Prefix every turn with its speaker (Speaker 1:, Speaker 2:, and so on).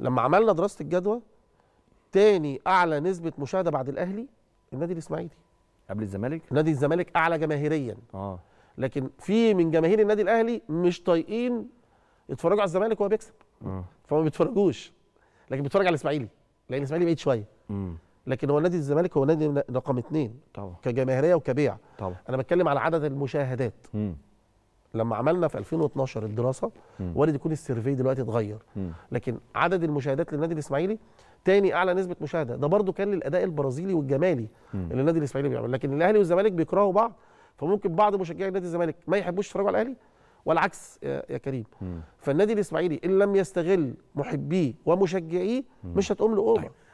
Speaker 1: لما عملنا دراسه الجدوى تاني اعلى نسبه مشاهده بعد الاهلي النادي الاسماعيلي قبل الزمالك نادي الزمالك اعلى جماهيريا اه لكن في من جماهير النادي الاهلي مش طايقين يتفرجوا على الزمالك وهو بيكسب آه. فما بيتفرجوش لكن بيتفرج على الاسماعيلي لان الاسماعيلي بعيد شويه لكن هو نادي الزمالك هو نادي رقم اثنين طبعا كجماهيريه وكبيع طبعا انا بتكلم على عدد المشاهدات مم. لما عملنا في 2012 الدراسه وارد يكون السيرفي دلوقتي اتغير لكن عدد المشاهدات للنادي الاسماعيلي تاني اعلى نسبه مشاهده ده برده كان للاداء البرازيلي والجمالي اللي النادي الاسماعيلي بيعمل لكن الاهلي والزمالك بيكرهوا بعض فممكن بعض مشجعي نادي الزمالك ما يحبوش يتفرجوا على الاهلي والعكس يا كريم مم. فالنادي الاسماعيلي ان لم يستغل محبيه ومشجعيه مش هتقوم له طيب.